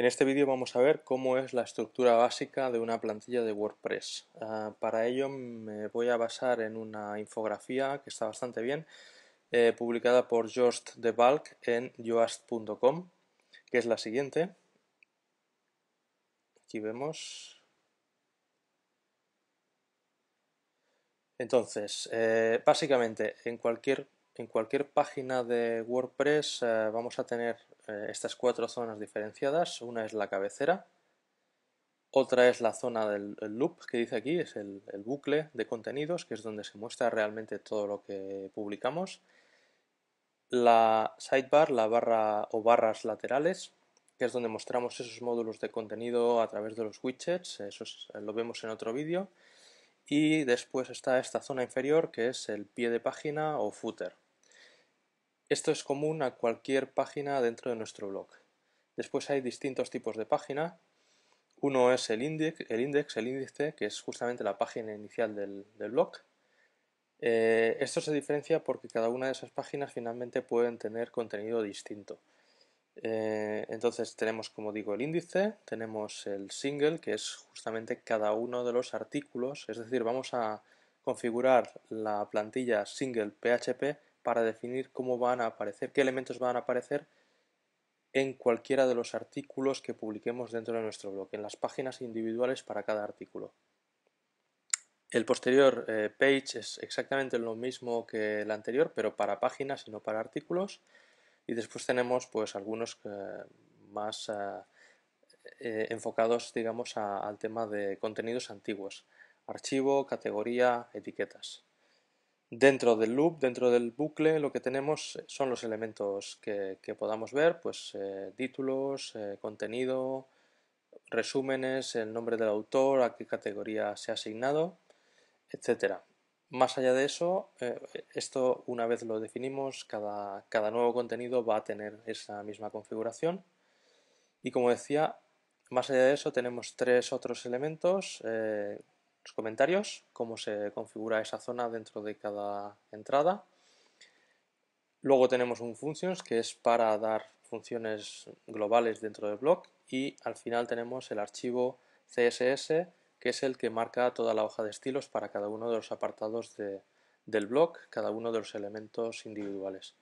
En este vídeo vamos a ver cómo es la estructura básica de una plantilla de WordPress. Ah, para ello me voy a basar en una infografía que está bastante bien, eh, publicada por Jost de bulk en joast.com, que es la siguiente. Aquí vemos. Entonces, eh, básicamente en cualquier en cualquier página de WordPress eh, vamos a tener eh, estas cuatro zonas diferenciadas. Una es la cabecera, otra es la zona del loop que dice aquí, es el, bucle de contenidos, que es donde se muestra realmente todo lo que publicamos. La sidebar, la barra o barras laterales, que es donde mostramos esos módulos de contenido a través de los widgets, eso lo vemos en otro vídeo. Y después está esta zona inferior que es el pie de página o footer. Esto es común a cualquier página dentro de nuestro blog. Después hay distintos tipos de página. Uno es el index, el, índice, que es justamente la página inicial del, blog. Eh, esto se diferencia porque cada una de esas páginas finalmente pueden tener contenido distinto. Eh, entonces tenemos, como digo, el índice, tenemos el single, que es justamente cada uno de los artículos, es decir, vamos a configurar la plantilla single.php para definir cómo van a aparecer, qué elementos van a aparecer en cualquiera de los artículos que publiquemos dentro de nuestro blog, en las páginas individuales para cada artículo. El posterior eh, page es exactamente lo mismo que el anterior, pero para páginas y no para artículos. Y después tenemos pues algunos eh, más eh, enfocados, digamos, al tema de contenidos antiguos. Archivo, categoría, etiquetas. Dentro del loop, dentro del bucle, lo que tenemos eh, son los elementos que, podamos ver, pues eh, títulos, eh, contenido, resúmenes, el nombre del autor, a qué categoría se ha asignado, etc. Más allá de eso, esto una vez lo definimos, cada, cada nuevo contenido va a tener esa misma configuración. Y como decía, más allá de eso tenemos tres otros elementos los comentarios, cómo se configura esa zona dentro de cada entrada. Luego tenemos un functions que es para dar funciones globales dentro del blog y al final tenemos el archivo CSS que es el que marca toda la hoja de estilos para cada uno de los apartados del blog, cada uno de los elementos individuales.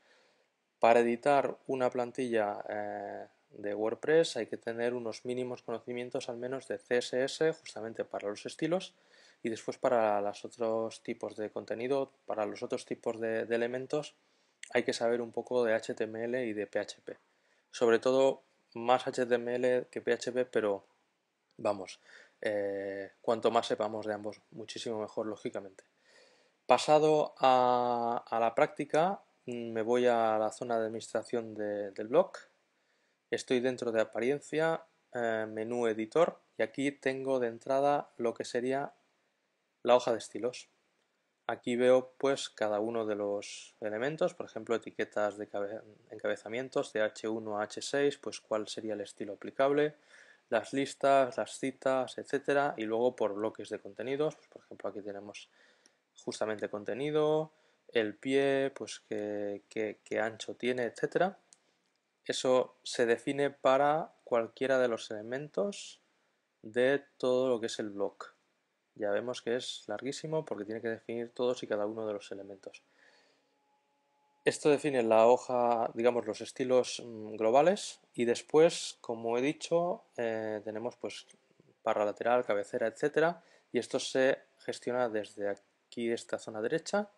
Para editar una plantilla eh, de WordPress hay que tener unos mínimos conocimientos al menos de CSS justamente para los estilos y después para los otros tipos de contenido, para los otros tipos de, elementos hay que saber un poco de HTML y de PHP. Sobre todo más HTML que PHP, pero vamos, eh, cuanto más sepamos de ambos, muchísimo mejor, lógicamente. Pasado a, la práctica, mm, me voy a la zona de administración del blog estoy dentro de apariencia, eh, menú editor y aquí tengo de entrada lo que sería la hoja de estilos. Aquí veo pues cada uno de los elementos, por ejemplo etiquetas de encabezamientos de H1 a H6, pues cuál sería el estilo aplicable, las listas, las citas, etcétera, y luego por bloques de contenidos, pues, por ejemplo aquí tenemos justamente contenido, el pie, pues qué, qué ancho tiene, etcétera. Eso se define para cualquiera de los elementos de todo lo que es el block. Ya vemos que es larguísimo porque tiene que definir todos y cada uno de los elementos. Esto define la hoja, digamos, los estilos mm, globales y después, como he dicho, eh, tenemos pues barra lateral, cabecera, etcétera, y esto se gestiona desde aquí esta zona derecha.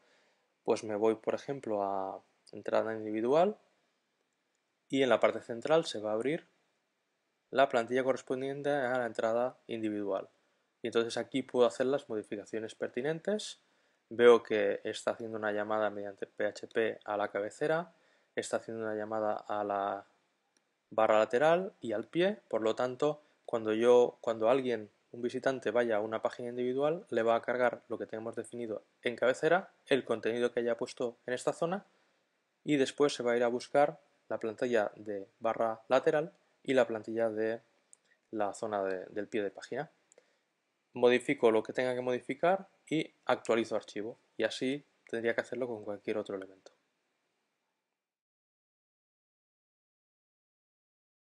Pues me voy, por ejemplo, a entrada individual y en la parte central se va a abrir la plantilla correspondiente a la entrada individual. Y entonces aquí puedo hacer las modificaciones pertinentes. Veo que está haciendo una llamada mediante PHP a la cabecera, está haciendo una llamada a la barra lateral y al pie. Por lo tanto, cuando, yo, cuando alguien, un visitante, vaya a una página individual, le va a cargar lo que tenemos definido en cabecera, el contenido que haya puesto en esta zona y después se va a ir a buscar la plantilla de barra lateral y la plantilla de la zona del pie de página. Modifico lo que tenga que modificar y actualizo archivo. Y así tendría que hacerlo con cualquier otro elemento.